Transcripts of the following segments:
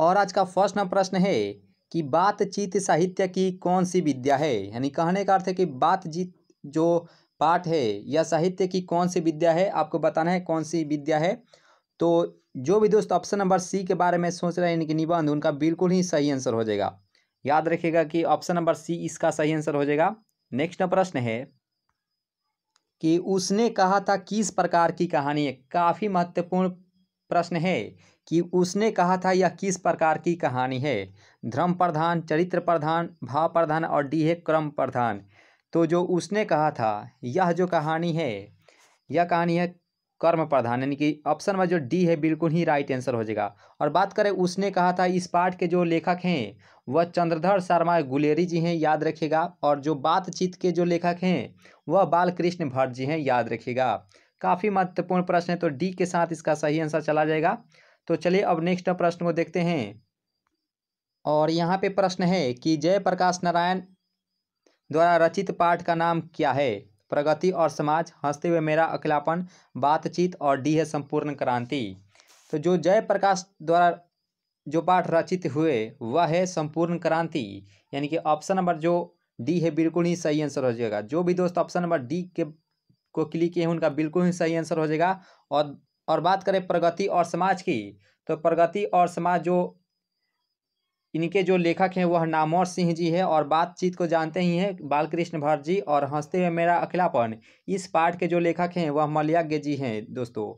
और आज का फर्स्ट नंबर प्रश्न है कि बातचीत साहित्य की कौन सी विद्या है यानी कहने का अर्थ है कि बातचीत जो पाठ है या साहित्य की कौन सी विद्या है आपको बताना है कौन सी विद्या है तो जो भी दोस्त ऑप्शन नंबर सी के बारे में सोच रहे हैं कि निबंध उनका बिल्कुल ही सही आंसर हो जाएगा याद रखिएगा कि ऑप्शन नंबर सी इसका सही आंसर हो जाएगा नेक्स्ट प्रश्न है कि उसने कहा था किस प्रकार की कहानी है काफ़ी महत्वपूर्ण प्रश्न है कि उसने कहा था यह किस प्रकार की कहानी है धर्म प्रधान चरित्र प्रधान भाव प्रधान और डी है क्रम प्रधान तो जो उसने कहा था यह जो कहानी है यह कहानी है कर्म प्रधान यानी कि ऑप्शन में जो डी है बिल्कुल ही राइट आंसर हो जाएगा और बात करें उसने कहा था इस पाठ के जो लेखक हैं वह चंद्रधर शर्मा गुलेरी जी हैं याद रखिएगा और जो बातचीत के जो लेखक हैं वह बालकृष्ण भट्ट जी हैं याद रखिएगा काफ़ी महत्वपूर्ण प्रश्न है तो डी के साथ इसका सही आंसर चला जाएगा तो चलिए अब नेक्स्ट प्रश्न को देखते हैं और यहाँ पे प्रश्न है कि जयप्रकाश नारायण द्वारा रचित पाठ का नाम क्या है प्रगति और समाज हंसते हुए मेरा अकेलापन बातचीत और डी है संपूर्ण क्रांति तो जो जयप्रकाश द्वारा जो पाठ रचित हुए वह है संपूर्ण क्रांति यानी कि ऑप्शन नंबर जो डी है बिल्कुल ही सही आंसर हो जाएगा जो भी दोस्त ऑप्शन नंबर डी के को क्लिक किए उनका बिल्कुल ही सही आंसर हो जाएगा और और बात करें प्रगति और समाज की तो प्रगति और समाज जो इनके जो लेखक हैं वह नामोर सिंह जी हैं और बातचीत को जानते ही हैं बालकृष्ण भट्ट जी और हंसते हुए मेरा अखिलापन इस पाठ के जो लेखक हैं वह मल्याज्ञ जी हैं दोस्तों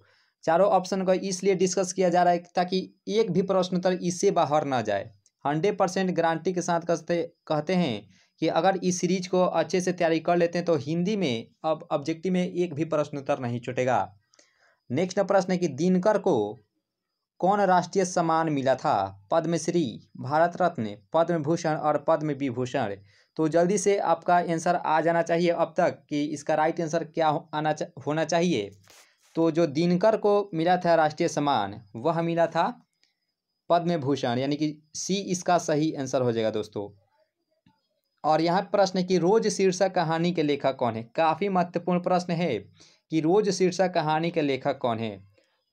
चारों ऑप्शन को इसलिए डिस्कस किया जा रहा है ताकि एक भी प्रश्नोत्तर इससे बाहर ना जाए हंड्रेड परसेंट गारंटी के साथ कहते कहते हैं कि अगर इस सीरीज को अच्छे से तैयारी कर लेते हैं तो हिंदी में अब ऑब्जेक्टिव में एक भी प्रश्न उत्तर नहीं छुटेगा नेक्स्ट प्रश्न है कि दिनकर को कौन राष्ट्रीय सम्मान मिला था पद्मश्री भारत रत्न पद्म भूषण और पद्म विभूषण तो जल्दी से आपका आंसर आ जाना चाहिए अब तक कि इसका राइट आंसर क्या आना चा, होना चाहिए तो जो दिनकर को मिला था राष्ट्रीय सम्मान वह मिला था पद्म भूषण यानी कि सी इसका सही आंसर हो जाएगा दोस्तों और यहाँ प्रश्न है कि रोज शीर्षक कहानी के लेखक कौन है काफ़ी महत्वपूर्ण प्रश्न है कि रोज शीर्षक कहानी के लेखक कौन है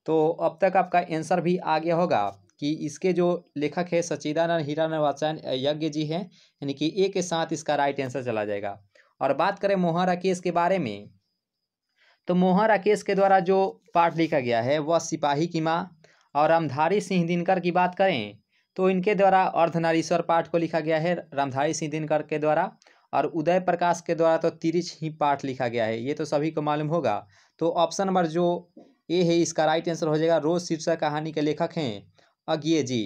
तो अब तक आपका आंसर भी आ गया होगा कि इसके जो लेखक है सचिदानंद हीरानवाचान यज्ञ जी हैं यानी कि ए के साथ इसका राइट आंसर चला जाएगा और बात करें मोहन राकेश के बारे में तो मोहन राकेश के द्वारा जो पाठ लिखा गया है वह सिपाही की माँ और रामधारी सिंह दिनकर की बात करें तो इनके द्वारा अर्धनारीश्वर पाठ को लिखा गया है रामधारी सिंह दिनकर के द्वारा और उदय प्रकाश के द्वारा तो तिरिच ही पाठ लिखा गया है ये तो सभी को मालूम होगा तो ऑप्शन नंबर जो ए है इसका राइट आंसर हो जाएगा रोज शीर्षक कहानी के लेखक हैं अज्ञे जी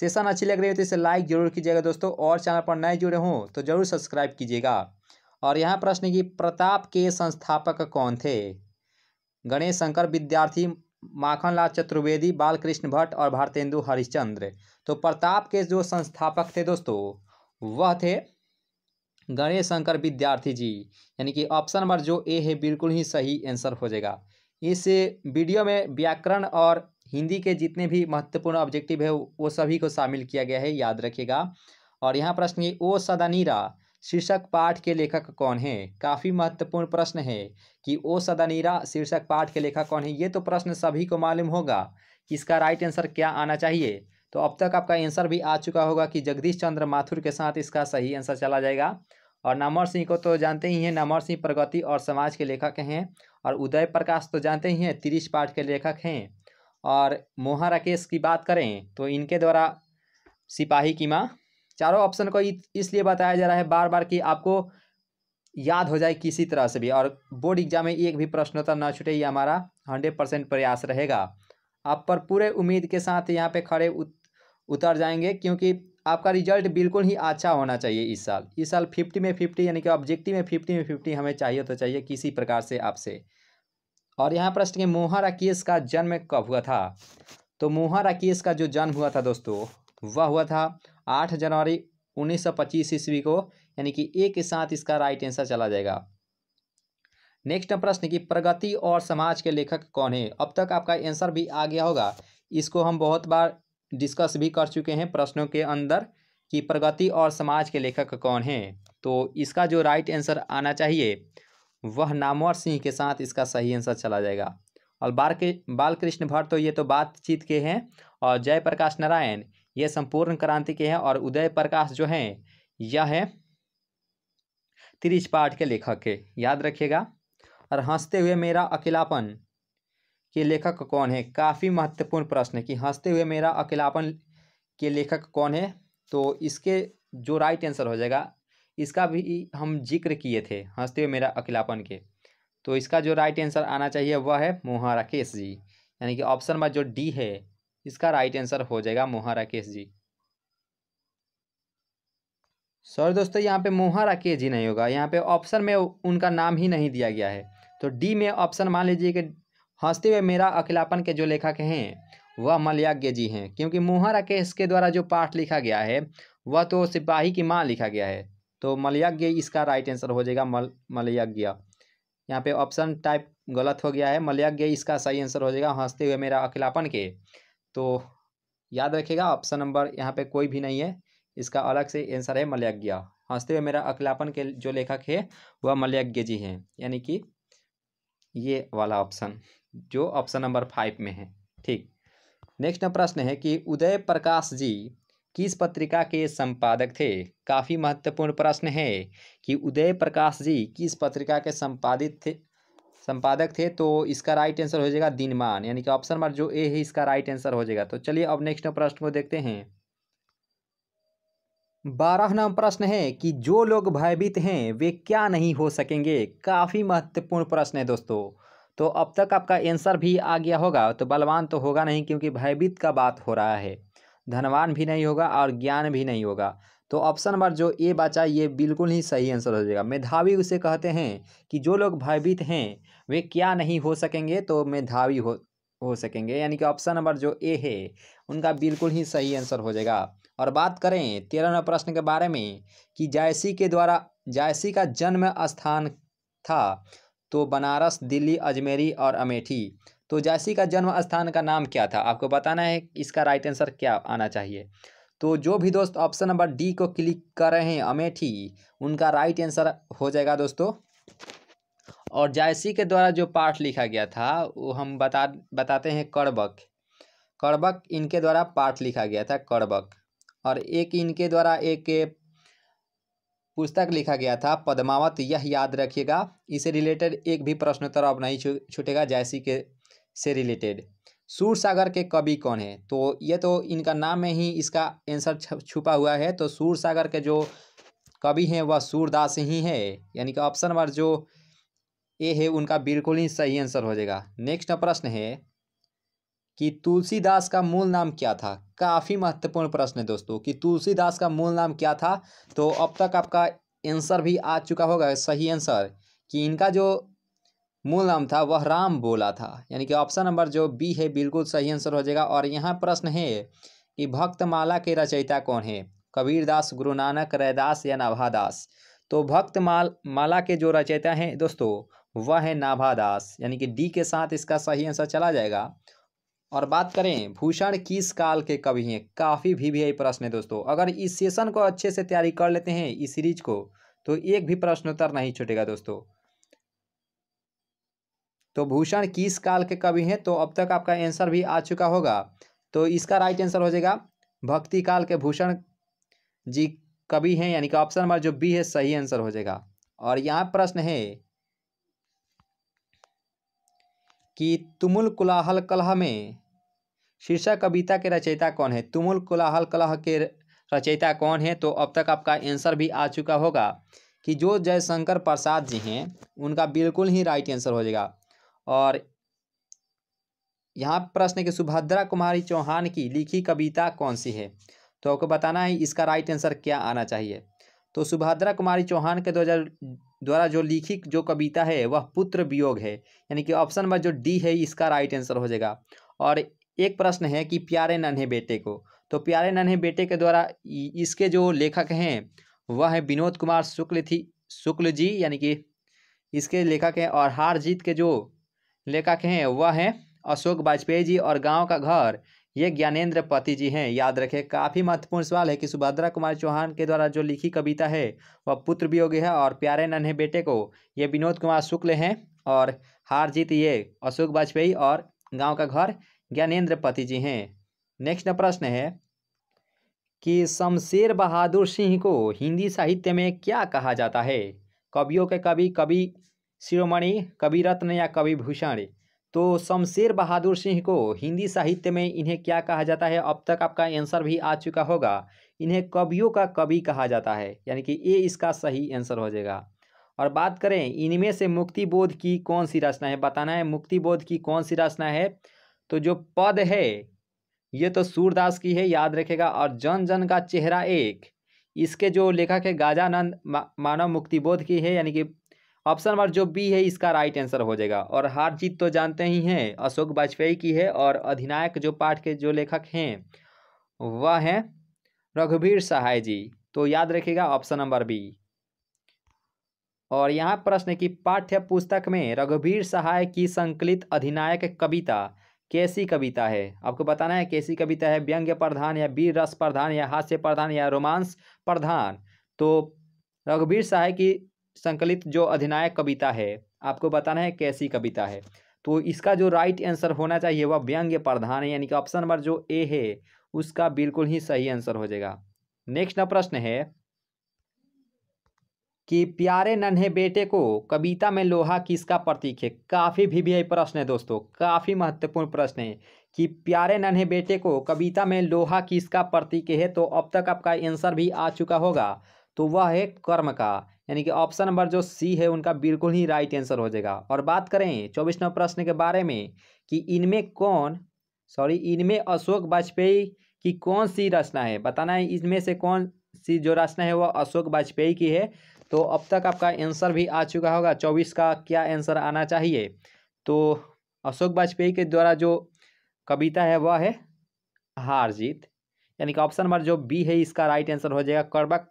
सेशन अच्छी लग रही है तो इसे लाइक जरूर कीजिएगा दोस्तों और चैनल पर नए जुड़े हों तो जरूर सब्सक्राइब कीजिएगा और यहाँ प्रश्न की प्रताप के संस्थापक कौन थे गणेश शंकर विद्यार्थी माखनलाल चतुर्वेदी बालकृष्ण भट्ट और भारतेंदु हरिश्चंद्र तो प्रताप के जो संस्थापक थे दोस्तों वह थे गणेश शंकर विद्यार्थी जी यानी कि ऑप्शन नंबर जो ए है बिल्कुल ही सही आंसर हो जाएगा इस वीडियो में व्याकरण और हिंदी के जितने भी महत्वपूर्ण ऑब्जेक्टिव है वो सभी को शामिल किया गया है याद रखिएगा और यहाँ प्रश्न है ओ सदानीरा शीर्षक पाठ के लेखक कौन है काफ़ी महत्वपूर्ण प्रश्न है कि ओ सदनीरा शीर्षक पाठ के लेखक कौन है ये तो प्रश्न सभी को मालूम होगा कि इसका राइट आंसर क्या आना चाहिए तो अब तक आपका आंसर भी आ चुका होगा कि जगदीश चंद्र माथुर के साथ इसका सही आंसर चला जाएगा और नमर सिंह को तो जानते ही हैं नमर सिंह प्रगति और समाज के लेखक हैं और उदय प्रकाश तो जानते ही हैं तिरिश पाठ के लेखक हैं और मोहा राकेश की बात करें तो इनके द्वारा सिपाही की माँ चारों ऑप्शन को इसलिए बताया जा रहा है बार बार कि आपको याद हो जाए किसी तरह से भी और बोर्ड एग्जाम में एक भी प्रश्नोत्तर ना छूटे ये हमारा हंड्रेड परसेंट प्रयास रहेगा आप पर पूरे उम्मीद के साथ यहाँ पे खड़े उत, उतर जाएंगे क्योंकि आपका रिजल्ट बिल्कुल ही अच्छा होना चाहिए इस साल इस साल फिफ्टी में फिफ्टी यानी कि ऑब्जेक्टिव में फिफ्टी में फिफ्टी हमें चाहिए तो चाहिए किसी प्रकार से आपसे और यहाँ प्रश्न के मोहर राकेश का जन्म कब हुआ था तो मोहर राकेश का जो जन्म हुआ था दोस्तों वह हुआ था आठ जनवरी उन्नीस सौ पच्चीस ईस्वी को यानी कि ए के साथ इसका राइट आंसर चला जाएगा नेक्स्ट प्रश्न कि प्रगति और समाज के लेखक कौन है अब तक आपका आंसर भी आ गया होगा इसको हम बहुत बार डिस्कस भी कर चुके हैं प्रश्नों के अंदर कि प्रगति और समाज के लेखक कौन हैं तो इसका जो राइट आंसर आना चाहिए वह नामवर सिंह के साथ इसका सही आंसर चला जाएगा और बाल के बालकृष्ण भट्ट तो ये तो बातचीत के हैं और जयप्रकाश नारायण यह संपूर्ण क्रांति के हैं और उदय प्रकाश जो हैं यह है त्रिज पाठ के लेखक है याद रखिएगा और हंसते हुए मेरा अकेलापन के लेखक कौन है काफ़ी महत्वपूर्ण प्रश्न है कि हंसते हुए मेरा अकेलापन के लेखक कौन है तो इसके जो राइट आंसर हो जाएगा इसका भी हम जिक्र किए थे हंसते हुए मेरा अकेलापन के तो इसका जो राइट आंसर आना चाहिए वह है मोहन राकेश जी यानी कि ऑप्शन में जो डी है इसका राइट आंसर हो जाएगा मोहा राकेश जी सॉरी दोस्तों यहाँ पे मोहा राकेश जी नहीं होगा यहाँ पे ऑप्शन में उनका नाम ही नहीं दिया गया है तो डी में ऑप्शन मान लीजिए कि हंसते हुए मेरा अकेलापन के जो लेखक हैं वह मलयाज्ञ जी हैं क्योंकि मोहा राकेश के द्वारा जो पाठ लिखा गया है वह तो सिपाही की माँ लिखा गया है तो मलयाज्ञ इसका राइट आंसर हो जाएगा मल मलयाज्ञ यहाँ पे ऑप्शन टाइप गलत हो गया है मलयाज्ञ इसका सही आंसर हो जाएगा हंसते हुए मेरा अखिलापन के तो याद रखिएगा ऑप्शन नंबर यहाँ पे कोई भी नहीं है इसका अलग से आंसर है मलयज्ञ हंसते हुए मेरा अकलापन के जो लेखक है वह मलयज्ञ जी हैं यानी कि ये वाला ऑप्शन जो ऑप्शन नंबर फाइव में है ठीक नेक्स्ट प्रश्न है कि उदय प्रकाश जी किस पत्रिका के संपादक थे काफ़ी महत्वपूर्ण प्रश्न है कि उदय प्रकाश जी किस पत्रिका के संपादित थे संपादक थे तो इसका राइट आंसर हो जाएगा दिनमान यानी कि ऑप्शन नंबर जो ए है इसका राइट आंसर हो जाएगा तो चलिए अब नेक्स्ट प्रश्न को देखते हैं बारह नंबर प्रश्न है कि जो लोग भयभीत हैं वे क्या नहीं हो सकेंगे काफ़ी महत्वपूर्ण प्रश्न है दोस्तों तो अब तक आपका आंसर भी आ गया होगा तो बलवान तो होगा नहीं क्योंकि भयभीत का बात हो रहा है धनवान भी नहीं होगा और ज्ञान भी नहीं होगा तो ऑप्शन नंबर जो ए बचा ये बिल्कुल ही सही आंसर हो जाएगा मेधावी उसे कहते हैं कि जो लोग भयभीत हैं वे क्या नहीं हो सकेंगे तो मेधावी हो हो सकेंगे यानी कि ऑप्शन नंबर जो ए है उनका बिल्कुल ही सही आंसर हो जाएगा और बात करें तेरह नंबर प्रश्न के बारे में कि जायसी के द्वारा जायसी का जन्म स्थान था तो बनारस दिल्ली अजमेरी और अमेठी तो जायसी का जन्म स्थान का नाम क्या था आपको बताना है इसका राइट आंसर क्या आना चाहिए तो जो भी दोस्त ऑप्शन नंबर डी को क्लिक कर रहे हैं अमेठी उनका राइट आंसर हो जाएगा दोस्तों और जायसी के द्वारा जो पाठ लिखा गया था वो हम बता बताते हैं कड़बक कड़बक इनके द्वारा पाठ लिखा गया था कड़बक और एक इनके द्वारा एक पुस्तक लिखा गया था पद्मावत यह याद रखिएगा इसे रिलेटेड एक भी प्रश्नोत्तर अब नहीं छूटेगा जायसी के से रिलेटेड सूर सागर के कवि कौन है तो ये तो इनका नाम में ही इसका आंसर छुपा हुआ है तो सूर सागर के जो कवि हैं वह सूरदास ही है यानी कि ऑप्शन नंबर जो ए है उनका बिल्कुल ही सही आंसर हो जाएगा नेक्स्ट प्रश्न है कि तुलसीदास का मूल नाम क्या था काफ़ी महत्वपूर्ण प्रश्न है दोस्तों कि तुलसीदास का मूल नाम क्या था तो अब तक आपका आंसर भी आ चुका होगा सही आंसर कि इनका जो मूल नाम था वह राम बोला था यानी कि ऑप्शन नंबर जो बी है बिल्कुल सही आंसर हो जाएगा और यहाँ प्रश्न है कि भक्तमाला के रचयिता कौन है कबीरदास गुरु नानक रैदास या नाभादास तो भक्त माल माला के जो रचयिता हैं दोस्तों वह है नाभादास यानी कि डी के साथ इसका सही आंसर चला जाएगा और बात करें भूषण किस काल के कवि हैं काफ़ी भी भी प्रश्न है दोस्तों अगर इस सेशन को अच्छे से तैयारी कर लेते हैं इस सीरीज को तो एक भी प्रश्नोत्तर नहीं छूटेगा दोस्तों तो भूषण किस काल के कवि हैं तो अब तक आपका आंसर भी आ चुका होगा तो इसका राइट आंसर हो जाएगा भक्ति काल के भूषण जी कवि हैं यानी कि ऑप्शन नंबर जो बी है सही आंसर हो जाएगा और यहाँ प्रश्न है कि तुमुल कुलाहल कलह में शीर्षक कविता के रचयिता कौन है तुमुल कुलाहल कलह के रचयिता कौन है तो अब तक आपका आंसर भी आ चुका होगा कि जो जयशंकर प्रसाद जी हैं उनका बिल्कुल ही राइट आंसर हो जाएगा और यहाँ प्रश्न है कि सुभद्रा कुमारी चौहान की लिखी कविता कौन सी है तो आपको बताना है इसका राइट आंसर क्या आना चाहिए तो सुभद्रा कुमारी चौहान के द्वारा जो लिखी जो कविता है वह पुत्र वियोग है यानी कि ऑप्शन नंबर जो डी है इसका राइट आंसर हो जाएगा और एक प्रश्न है कि प्यारे नन्हे बेटे को तो प्यारे नन्हे बेटे के द्वारा इसके जो लेखक हैं वह है विनोद कुमार शुक्ल थी शुक्ल जी यानी कि इसके लेखक हैं और हार जीत के जो लेखक हैं वह हैं अशोक वाजपेयी जी और गांव का घर ये ज्ञानेन्द्र पति जी हैं याद रखें काफ़ी महत्वपूर्ण सवाल है कि सुभद्रा कुमार चौहान के द्वारा जो लिखी कविता है वह पुत्र वियोगी है और प्यारे नन्हे बेटे को ये विनोद कुमार शुक्ल हैं और हार जीत ये अशोक वाजपेयी और गांव का घर ज्ञानेन्द्र पति जी हैं नेक्स्ट प्रश्न है कि शमशेर बहादुर सिंह को हिंदी साहित्य में क्या कहा जाता है कवियों के कवि कवि शिरोमणि कविरत्न या कवि भूषण तो शमशेर बहादुर सिंह को हिंदी साहित्य में इन्हें क्या कहा जाता है अब तक आपका आंसर भी आ चुका होगा इन्हें कवियों का कवि कहा जाता है यानी कि ये इसका सही आंसर हो जाएगा और बात करें इनमें से मुक्तिबोध की कौन सी रचना है बताना है मुक्तिबोध की कौन सी रचना है तो जो पद है ये तो सूरदास की है याद रखेगा और जन जन का चेहरा एक इसके जो लेखक है गाजानंद मानव मुक्तिबोध की है यानी कि ऑप्शन नंबर जो बी है इसका राइट आंसर हो जाएगा और हार जीत तो जानते ही हैं अशोक वाजपेयी की है और अधिनायक जो पाठ के जो लेखक हैं वह हैं रघुवीर सहाय जी तो याद रखिएगा ऑप्शन नंबर बी और यहाँ प्रश्न है कि पाठ्य पुस्तक में रघुवीर सहाय की संकलित अधिनायक कविता कैसी कविता है आपको बताना है कैसी कविता है व्यंग्य प्रधान या वीर रस प्रधान या हास्य प्रधान या रोमांस प्रधान तो रघुवीर सहाय की संकलित जो अधिनायक कविता है आपको बताना है कैसी कविता है तो इसका जो राइट आंसर होना चाहिए वह व्यंग्य प्रधान है यानी कि ऑप्शन नंबर जो ए है उसका बिल्कुल ही सही आंसर हो जाएगा नेक्स्ट प्रश्न है कि प्यारे नन्हे बेटे को कविता में लोहा किसका प्रतीक है काफ़ी भी भी प्रश्न है दोस्तों काफ़ी महत्वपूर्ण प्रश्न है कि प्यारे नन्हे बेटे को कविता में लोहा किसका प्रतीक है तो अब तक आपका आंसर भी आ चुका होगा तो वह है कर्म का यानी कि ऑप्शन नंबर जो सी है उनका बिल्कुल ही राइट आंसर हो जाएगा और बात करें चौबीस नंबर प्रश्न के बारे में कि इनमें कौन सॉरी इनमें अशोक वाजपेयी की कौन सी रचना है बताना है इनमें से कौन सी जो रचना है वह अशोक वाजपेयी की है तो अब तक आपका आंसर भी आ चुका होगा चौबीस का क्या आंसर आना चाहिए तो अशोक वाजपेयी के द्वारा जो कविता है वह है हार जीत यानी कि ऑप्शन नंबर जो बी है इसका राइट आंसर हो जाएगा कर्बक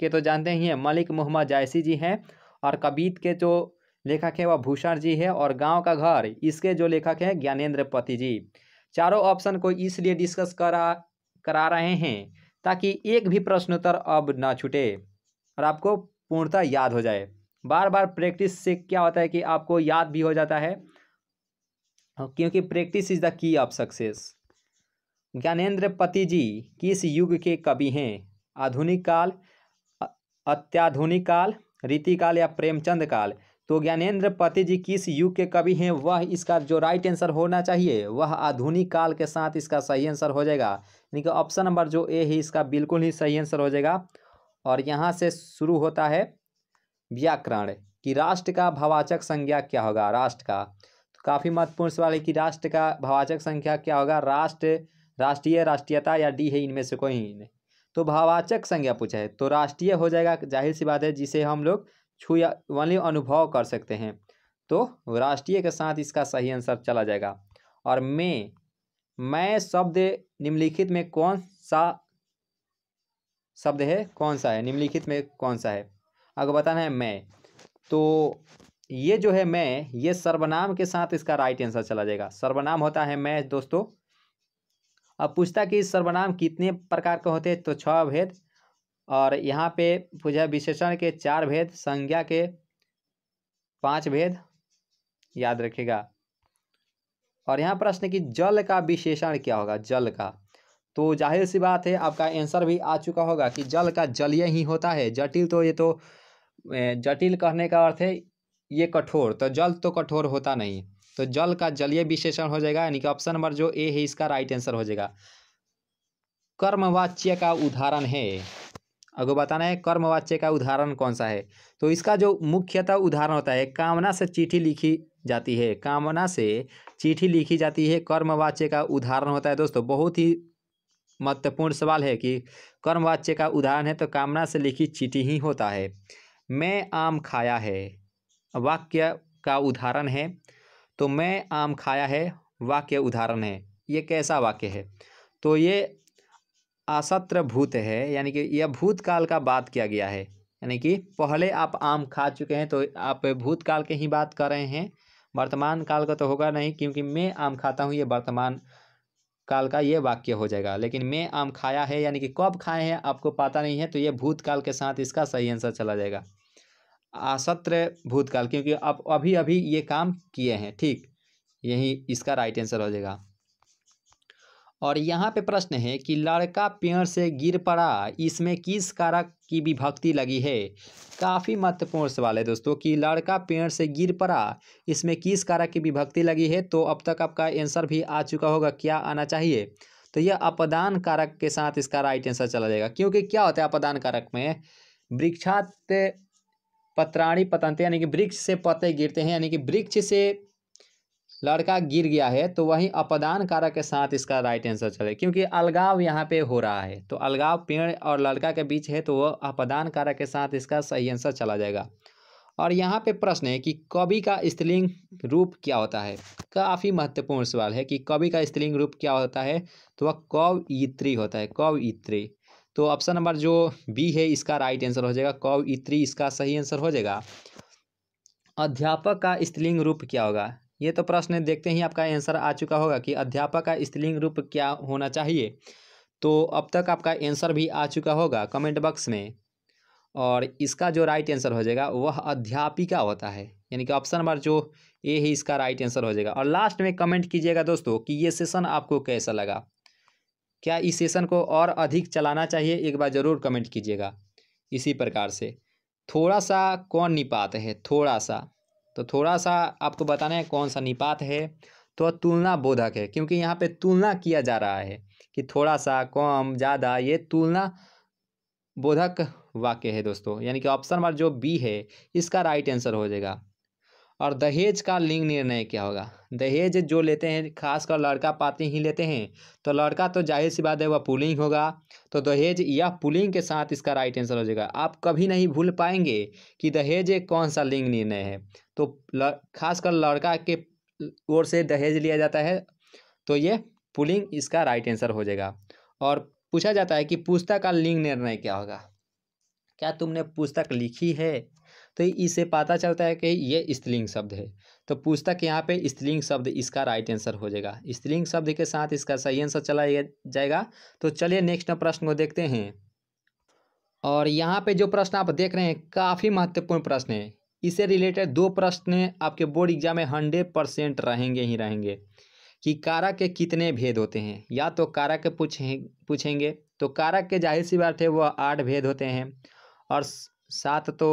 के तो जानते ही हैं मलिक मोहम्मद जायसी जी हैं और कबीत के जो लेखक हैं वह भूषण जी है और गांव का घर इसके जो लेखक हैं ज्ञानेन्द्र पति जी चारों ऑप्शन को इसलिए डिस्कस करा करा रहे हैं ताकि एक भी प्रश्नोत्तर अब ना छूटे और आपको पूर्णतः याद हो जाए बार बार प्रैक्टिस से क्या होता है कि आपको याद भी हो जाता है क्योंकि practice is the key of success Gyanendra Pati ji किस युग के कवि हैं आधुनिक काल अत्याधुनिक काल रीतिकाल या प्रेमचंद काल तो ज्ञानेन्द्र पति जी किस युग के कवि हैं वह इसका जो राइट आंसर होना चाहिए वह आधुनिक काल के साथ इसका सही आंसर हो जाएगा यानी कि ऑप्शन नंबर जो ए है इसका बिल्कुल ही सही आंसर हो जाएगा और यहाँ से शुरू होता है व्याकरण कि राष्ट्र का भावाचक संज्ञा क्या होगा राष्ट्र का तो काफ़ी महत्वपूर्ण सवाल है कि राष्ट्र का भावाचक संख्या क्या होगा राष्ट्र राष्ट्रीय राष्ट्रीयता या डी है इनमें से कोई नहीं तो भावाचक संज्ञा पूछा है तो राष्ट्रीय हो जाएगा जाहिर सी बात है जिसे हम लोग छू या वनली अनुभव कर सकते हैं तो राष्ट्रीय के साथ इसका सही आंसर चला जाएगा और मैं मैं शब्द निम्नलिखित में कौन सा शब्द है कौन सा है निम्नलिखित में कौन सा है अगर बताना है मैं तो ये जो है मैं ये सर्वनाम के साथ इसका राइट आंसर चला जाएगा सर्वनाम होता है मैं दोस्तों अब पूछता कि सर्वनाम कितने प्रकार के होते हैं तो छः भेद और यहाँ पे पूछा विशेषण के चार भेद संज्ञा के पांच भेद याद रखेगा और यहाँ प्रश्न कि जल का विशेषण क्या होगा जल का तो जाहिर सी बात है आपका आंसर भी आ चुका होगा कि जल का जलीय ही होता है जटिल तो ये तो जटिल कहने का अर्थ है ये कठोर तो जल तो कठोर होता नहीं तो जल का जलीय विशेषण हो जाएगा यानी कि ऑप्शन नंबर जो ए है इसका राइट आंसर हो जाएगा कर्मवाच्य का उदाहरण है अगर बताना है कर्मवाच्य का उदाहरण कौन सा है तो इसका जो मुख्यतः उदाहरण होता है कामना से चिट्ठी लिखी जाती है कामना से चिट्ठी लिखी जाती है कर्मवाच्य का उदाहरण होता है दोस्तों बहुत ही महत्वपूर्ण सवाल है कि कर्मवाच्य का उदाहरण है तो कामना से लिखी चिट्ठी ही होता है मैं आम खाया है वाक्य का उदाहरण है तो मैं आम खाया है वाक्य उदाहरण है ये कैसा वाक्य है तो ये असत्र भूत है यानी कि यह भूतकाल का बात किया गया है यानी कि पहले आप आम खा चुके हैं तो आप भूतकाल के ही बात कर रहे हैं वर्तमान काल का तो होगा नहीं क्योंकि मैं आम खाता हूँ ये वर्तमान काल का ये वाक्य हो जाएगा लेकिन मैं आम खाया है यानी कि कब खाए हैं आपको पता नहीं है तो ये भूतकाल के साथ इसका सही आंसर चला जाएगा असत्र भूतकाल क्योंकि आप अभी अभी ये काम किए हैं ठीक यही इसका राइट आंसर हो जाएगा और यहाँ पे प्रश्न है कि लड़का पेड़ से गिर पड़ा इसमें किस कारक की विभक्ति लगी है काफ़ी महत्वपूर्ण सवाल है दोस्तों कि लड़का पेड़ से गिर पड़ा इसमें किस कारक की विभक्ति लगी है तो अब तक आपका आंसर भी आ चुका होगा क्या आना चाहिए तो यह अपदान कारक के साथ इसका राइट आंसर चला जाएगा क्योंकि क्या होता है अपदान कारक में वृक्षात पत्राणी पतनते यानी कि वृक्ष से पत्ते गिरते हैं यानी कि वृक्ष से लड़का गिर गया है तो वही अपदान कारक के साथ इसका राइट आंसर चले क्योंकि अलगाव यहाँ पे हो रहा है तो अलगाव पेड़ और लड़का के बीच है तो वह अपदान कारक के साथ इसका सही आंसर चला जाएगा और यहाँ पे प्रश्न है कि कवि का स्त्रीलिंग रूप क्या होता है काफ़ी महत्वपूर्ण सवाल है कि कवि का स्त्रीलिंग रूप क्या होता है तो वह कवयित्री होता है कवयित्री तो ऑप्शन नंबर जो बी है इसका राइट आंसर हो जाएगा कव इत्री e इसका सही आंसर हो जाएगा अध्यापक का स्त्रीलिंग रूप क्या होगा ये तो प्रश्न देखते ही आपका आंसर आ चुका होगा कि अध्यापक का स्त्रीलिंग रूप क्या होना चाहिए तो अब तक आपका आंसर भी आ चुका होगा कमेंट बॉक्स में और इसका जो राइट आंसर हो जाएगा वह अध्यापिका होता है यानी कि ऑप्शन नंबर जो ए है इसका राइट आंसर हो जाएगा और लास्ट में कमेंट कीजिएगा दोस्तों कि ये सेशन आपको कैसा लगा क्या इस सेशन को और अधिक चलाना चाहिए एक बार ज़रूर कमेंट कीजिएगा इसी प्रकार से थोड़ा सा कौन निपात है थोड़ा सा तो थोड़ा सा आपको बताना है कौन सा निपात है तो तुलना बोधक है क्योंकि यहाँ पे तुलना किया जा रहा है कि थोड़ा सा कम ज़्यादा ये तुलना बोधक वाक्य है दोस्तों यानी कि ऑप्शन नंबर जो बी है इसका राइट आंसर हो जाएगा और दहेज का लिंग निर्णय क्या होगा दहेज जो लेते हैं खासकर लड़का पाते ही लेते हैं तो लड़का तो जाहिर सी बात है वह पुलिंग होगा तो दहेज या पुलिंग के साथ इसका राइट आंसर हो जाएगा आप कभी नहीं भूल पाएंगे कि दहेज एक कौन सा लिंग निर्णय है तो खासकर लड़का के ओर से दहेज लिया जाता है तो ये पुलिंग इसका राइट आंसर हो जाएगा और पूछा जाता है कि पुस्तक का लिंग निर्णय क्या होगा क्या तुमने पुस्तक लिखी है तो इसे पता चलता है कि ये स्त्रीलिंग शब्द है तो पुस्तक यहाँ पे स्त्रीलिंग शब्द इसका राइट आंसर हो जाएगा स्त्रीलिंग शब्द के साथ इसका सही आंसर चला जाएगा तो चलिए नेक्स्ट प्रश्न को देखते हैं और यहाँ पे जो प्रश्न आप देख रहे हैं काफ़ी महत्वपूर्ण प्रश्न है इससे रिलेटेड दो प्रश्न आपके बोर्ड एग्जाम में हंड्रेड परसेंट रहेंगे ही रहेंगे कि कारक के कितने भेद होते हैं या तो कारक के पूछें पूछेंगे तो कारक के जाहिर सी बात है वह आठ भेद होते हैं और सात तो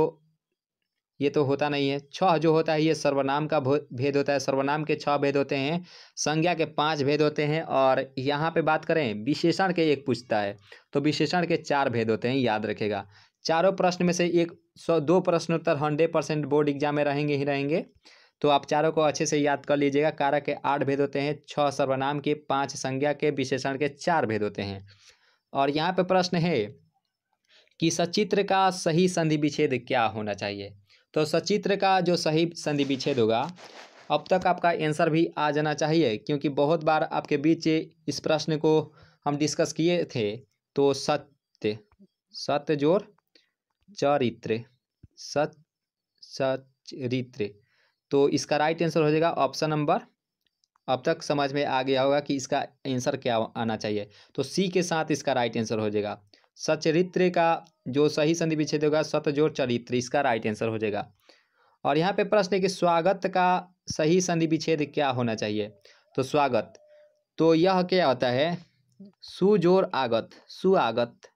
ये तो होता नहीं है छह जो होता है ये सर्वनाम का भेद होता है सर्वनाम के छह भेद होते हैं संज्ञा के पांच भेद होते हैं और यहाँ पे बात करें विशेषण के एक पूछता है तो विशेषण के चार भेद होते हैं याद रखेगा चारों प्रश्न में से एक सौ दो प्रश्नोत्तर हंड्रेड परसेंट बोर्ड एग्जाम में रहेंगे ही रहेंगे तो आप चारों को अच्छे से याद कर लीजिएगा कारक के आठ भेद होते हैं छः सर्वनाम के पाँच संज्ञा के विशेषण के चार भेद होते हैं और यहाँ पे प्रश्न है कि सचित्र का सही संधि विच्छेद क्या होना चाहिए तो सचित्र का जो सही संधि विच्छेद होगा अब तक आपका आंसर भी आ जाना चाहिए क्योंकि बहुत बार आपके बीच इस प्रश्न को हम डिस्कस किए थे तो सत्य सत्य जोर चरित्र सत सचरित्र तो इसका राइट आंसर हो जाएगा ऑप्शन नंबर अब तक समझ में आ गया होगा कि इसका आंसर क्या आना चाहिए तो सी के साथ इसका राइट आंसर हो जाएगा सचरित्र का जो सही संधि विच्छेद होगा सतजोर चरित्र इसका राइट आंसर हो जाएगा और यहाँ पे प्रश्न है कि स्वागत का सही संधि विच्छेद क्या होना चाहिए तो स्वागत तो यह क्या होता है सुजोर आगत सुआगत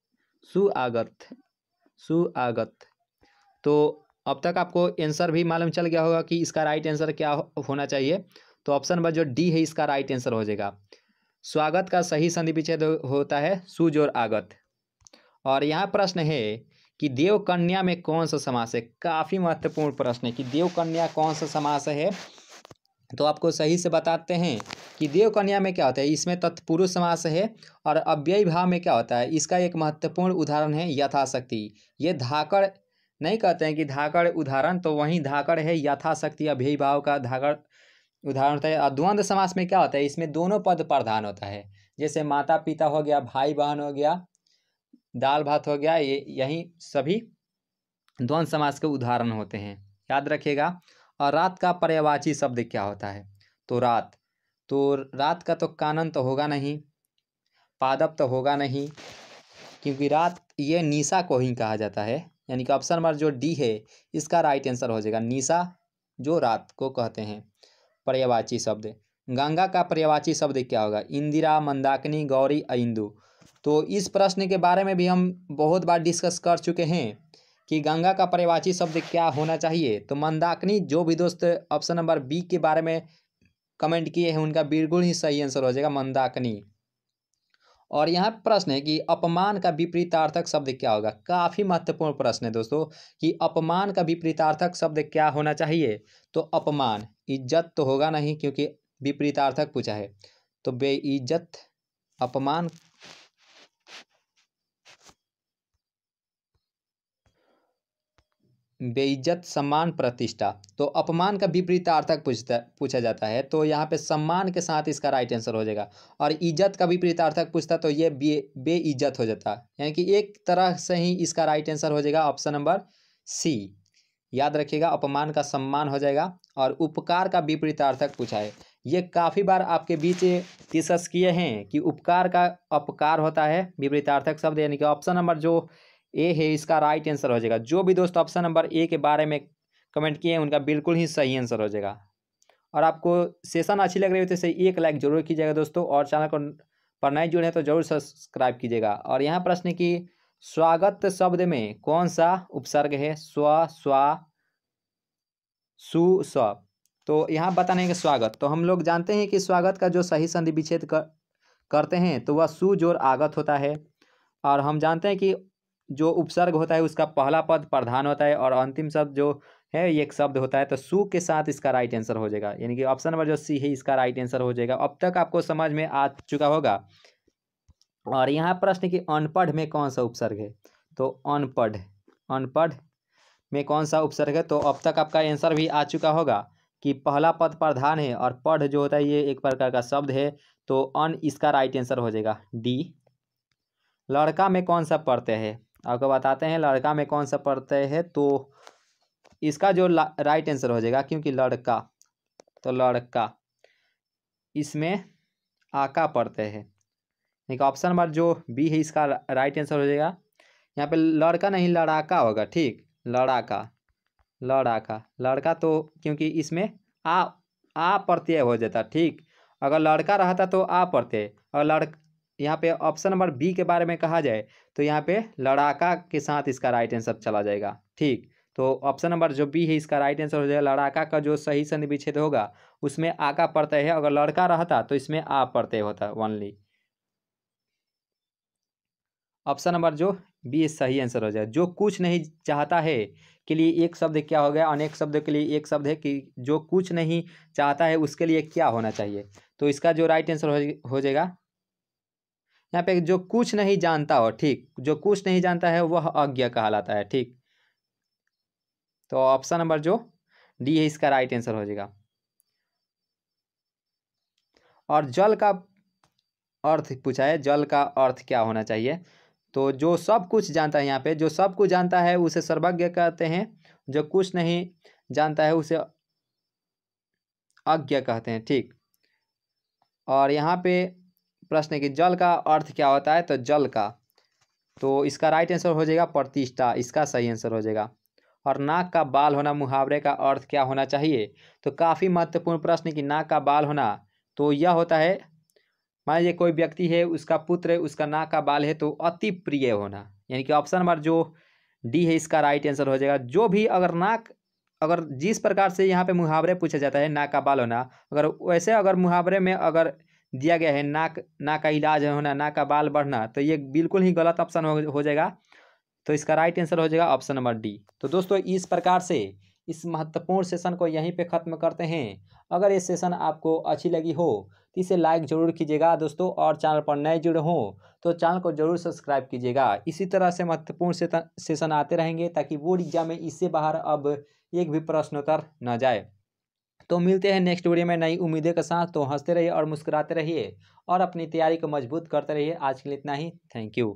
सुआगत सुआगत तो अब तक आपको आंसर भी मालूम चल गया होगा कि इसका राइट आंसर क्या होना चाहिए तो ऑप्शन नंबर जो डी है इसका राइट आंसर हो जाएगा स्वागत का सही संधि विच्छेद होता है सुजोर आगत और यहाँ प्रश्न है कि देव कन्या में कौन सा समास है काफ़ी महत्वपूर्ण प्रश्न है कि देवकन्या कौन सा समास है तो आपको सही से बताते हैं कि देवकन्या में क्या होता है इसमें तत्पुरुष समास है और अव्यय भाव में क्या होता है इसका एक महत्वपूर्ण उदाहरण है यथाशक्ति ये धाकड़ नहीं कहते हैं कि धाकड़ उदाहरण तो वहीं धाकड़ है यथाशक्ति अव्यय भाव का धाकड़ उदाहरण होता है और द्वंद्व समास में क्या होता है इसमें दोनों पद प्रधान होता है जैसे माता पिता हो गया भाई बहन हो गया दाल भात हो गया ये यही सभी द्वंद समाज के उदाहरण होते हैं याद रखिएगा और रात का पर्यावाची शब्द क्या होता है तो रात तो रात का तो कानन तो होगा नहीं पादप तो होगा नहीं क्योंकि रात ये निशा को ही कहा जाता है यानी कि ऑप्शन नंबर जो डी है इसका राइट आंसर हो जाएगा निशा जो रात को कहते हैं पर्यावाची शब्द गंगा का पर्यावाची शब्द क्या होगा इंदिरा मंदाकिनी गौरी इंदु तो इस प्रश्न के बारे में भी हम बहुत बार डिस्कस कर चुके हैं कि गंगा का परिवाची शब्द क्या होना चाहिए तो मंदाकिनी जो भी दोस्त ऑप्शन नंबर बी के बारे में कमेंट किए हैं उनका बिल्कुल ही सही आंसर हो जाएगा मंदाकिनी और यहाँ प्रश्न है कि अपमान का विपरीतार्थक शब्द क्या होगा काफ़ी महत्वपूर्ण प्रश्न है दोस्तों कि अपमान का विपरीतार्थक शब्द क्या होना चाहिए तो अपमान इज्जत तो होगा नहीं क्योंकि विपरीतार्थक पूछा है तो बेइज्जत अपमान बेइज्जत सम्मान प्रतिष्ठा तो अपमान का विपरीतार्थक पूछता पूछा जाता है तो यहाँ पे सम्मान के साथ इसका राइट आंसर हो जाएगा और इज्जत का विपरीतार्थक पूछता तो ये बे बेइज्जत हो जाता यानी कि एक तरह से ही इसका राइट आंसर हो जाएगा ऑप्शन नंबर सी याद रखिएगा अपमान का सम्मान हो जाएगा और उपकार का विपरीतार्थक पूछा है ये काफ़ी बार आपके बीच डिस्कस किए हैं कि उपकार का अपकार होता है विपरीतार्थक शब्द यानी कि ऑप्शन नंबर जो ए है इसका राइट आंसर हो जाएगा जो भी दोस्त ऑप्शन नंबर ए के बारे में कमेंट किए हैं उनका बिल्कुल ही सही आंसर हो जाएगा और आपको सेशन अच्छी लग रही हो तो इसे एक लाइक जरूर कीजिएगा दोस्तों और चैनल को पर नए जुड़े हैं तो जरूर सब्सक्राइब कीजिएगा और यहाँ प्रश्न की स्वागत शब्द में कौन सा उपसर्ग है स्व स्वा सु स्व तो यहाँ बताने के स्वागत तो हम लोग जानते हैं कि स्वागत का जो सही संधि विच्छेद कर, करते हैं तो वह सुजोर आगत होता है और हम जानते हैं कि जो उपसर्ग होता है उसका पहला पद प्रधान होता है और अंतिम शब्द जो है ये एक शब्द होता है तो सु के साथ इसका राइट आंसर हो जाएगा यानी कि ऑप्शन नंबर जो सी है इसका राइट आंसर हो जाएगा अब तक आपको समझ में आ चुका होगा और यहाँ प्रश्न कि अनपढ़ में कौन सा उपसर्ग है तो अनपढ़ अनपढ़ में कौन सा उपसर्ग है तो अब तक आपका आंसर भी आ चुका होगा कि पहला पद प्रधान है और पढ़ जो होता है ये एक प्रकार का शब्द है तो अन इसका राइट आंसर हो जाएगा डी लड़का में कौन सा पढ़ते हैं आपको बताते हैं लड़का में कौन सा पढ़ते हैं तो इसका जो राइट आंसर हो जाएगा क्योंकि लड़का तो लड़का इसमें आका पढ़ते हैं ठीक ऑप्शन नंबर जो बी है इसका राइट आंसर हो जाएगा यहाँ पे लड़का नहीं लड़ाका होगा ठीक लड़ाका लड़ाका लड़का तो क्योंकि इसमें आ आ प्रत्यय हो जाता ठीक अगर लड़का रहता तो आ प्रत्यय और लड़ यहाँ पे ऑप्शन नंबर बी के बारे में कहा जाए तो यहाँ पे लड़ाका के साथ इसका राइट आंसर चला जाएगा ठीक तो ऑप्शन नंबर जो बी है इसका राइट आंसर हो जाएगा लड़ाका का जो सही संधि विच्छेद होगा उसमें आ का पड़ता है अगर लड़का रहता तो इसमें आ पड़ते होता ओनली ऑप्शन नंबर जो बी सही आंसर हो जाए जो कुछ नहीं चाहता है के लिए एक शब्द क्या हो गया अनेक शब्द के लिए एक शब्द है कि जो कुछ नहीं चाहता है उसके लिए क्या होना चाहिए तो इसका जो राइट आंसर हो जाएगा यहाँ पे जो कुछ नहीं जानता हो ठीक जो कुछ नहीं जानता है वह अज्ञ कहलाता है ठीक तो ऑप्शन नंबर जो डी है इसका राइट आंसर हो जाएगा और जल का अर्थ पूछा है जल का अर्थ क्या होना चाहिए तो जो सब कुछ जानता है यहाँ पे जो सब कुछ जानता है उसे सर्वज्ञ कहते हैं जो कुछ नहीं जानता है उसे अज्ञ कहते हैं ठीक और यहाँ पे प्रश्न कि जल का अर्थ क्या होता है तो जल का तो इसका राइट आंसर हो जाएगा प्रतिष्ठा इसका सही आंसर हो जाएगा और नाक का बाल होना मुहावरे का अर्थ क्या होना चाहिए तो काफ़ी महत्वपूर्ण प्रश्न है कि नाक का बाल होना तो यह होता है मान लीजिए कोई व्यक्ति है उसका पुत्र है उसका नाक का बाल है तो अति प्रिय होना यानी कि ऑप्शन नंबर जो डी है इसका राइट आंसर हो जाएगा जो भी अगर नाक अगर जिस प्रकार से यहाँ पे मुहावरे पूछा जाता है नाक का बाल होना अगर वैसे अगर मुहावरे में अगर दिया गया है नाक नाक का इलाज होना नाक का बाल बढ़ना तो ये बिल्कुल ही गलत ऑप्शन हो, जाएगा तो इसका राइट आंसर हो जाएगा ऑप्शन नंबर डी तो दोस्तों इस प्रकार से इस महत्वपूर्ण सेशन को यहीं पे ख़त्म करते हैं अगर ये सेशन आपको अच्छी लगी हो तो इसे लाइक ज़रूर कीजिएगा दोस्तों और चैनल पर नए जुड़े हों तो चैनल को जरूर सब्सक्राइब कीजिएगा इसी तरह से महत्वपूर्ण सेशन आते रहेंगे ताकि बोर्ड एग्जाम में इससे बाहर अब एक भी प्रश्नोत्तर न जाए तो मिलते हैं नेक्स्ट वीडियो में नई उम्मीदें के साथ तो हंसते रहिए और मुस्कुराते रहिए और अपनी तैयारी को मजबूत करते रहिए आज के लिए इतना ही थैंक यू